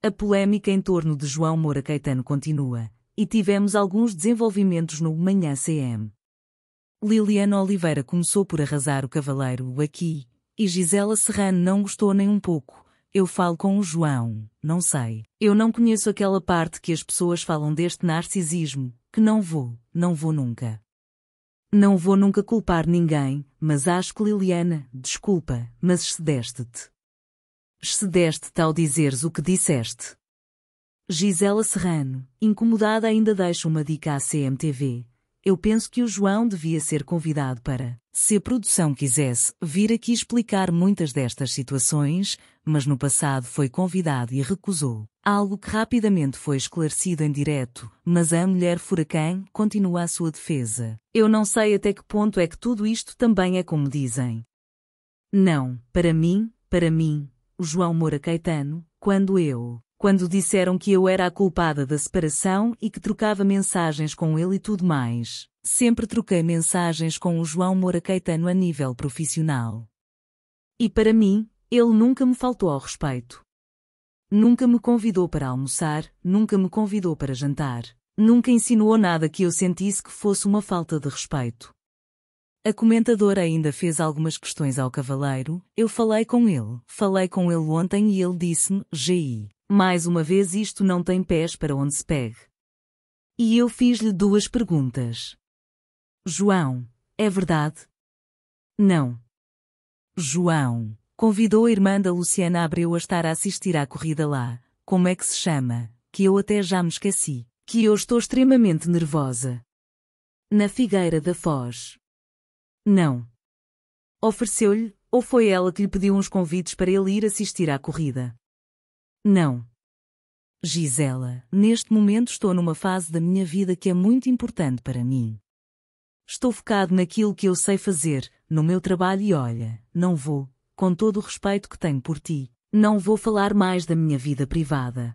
A polémica em torno de João Moura Caetano continua, e tivemos alguns desenvolvimentos no Manhã CM. Liliana Oliveira começou por arrasar o cavaleiro aqui, e Gisela Serrano não gostou nem um pouco. Eu falo com o João, não sei. Eu não conheço aquela parte que as pessoas falam deste narcisismo, que não vou, não vou nunca. Não vou nunca culpar ninguém, mas acho que Liliana, desculpa, mas cedeste te Excedeste tal dizeres o que disseste. Gisela Serrano, incomodada ainda deixa uma dica à CMTV. Eu penso que o João devia ser convidado para, se a produção quisesse, vir aqui explicar muitas destas situações, mas no passado foi convidado e recusou. Algo que rapidamente foi esclarecido em direto, mas a mulher furacão continua a sua defesa. Eu não sei até que ponto é que tudo isto também é como dizem. Não, para mim, para mim, João Moura Caetano, quando eu, quando disseram que eu era a culpada da separação e que trocava mensagens com ele e tudo mais. Sempre troquei mensagens com o João Moura Caetano a nível profissional. E para mim, ele nunca me faltou ao respeito. Nunca me convidou para almoçar, nunca me convidou para jantar, nunca insinuou nada que eu sentisse que fosse uma falta de respeito. A comentadora ainda fez algumas questões ao cavaleiro. Eu falei com ele. Falei com ele ontem e ele disse-me, GI. Mais uma vez isto não tem pés para onde se pegue. E eu fiz-lhe duas perguntas. João, é verdade? Não. João, convidou a irmã da Luciana Abreu a estar a assistir à corrida lá. Como é que se chama? Que eu até já me esqueci. Que eu estou extremamente nervosa. Na Figueira da Foz. Não. Ofereceu-lhe, ou foi ela que lhe pediu uns convites para ele ir assistir à corrida? Não. Gisela, neste momento estou numa fase da minha vida que é muito importante para mim. Estou focado naquilo que eu sei fazer, no meu trabalho e olha, não vou, com todo o respeito que tenho por ti, não vou falar mais da minha vida privada.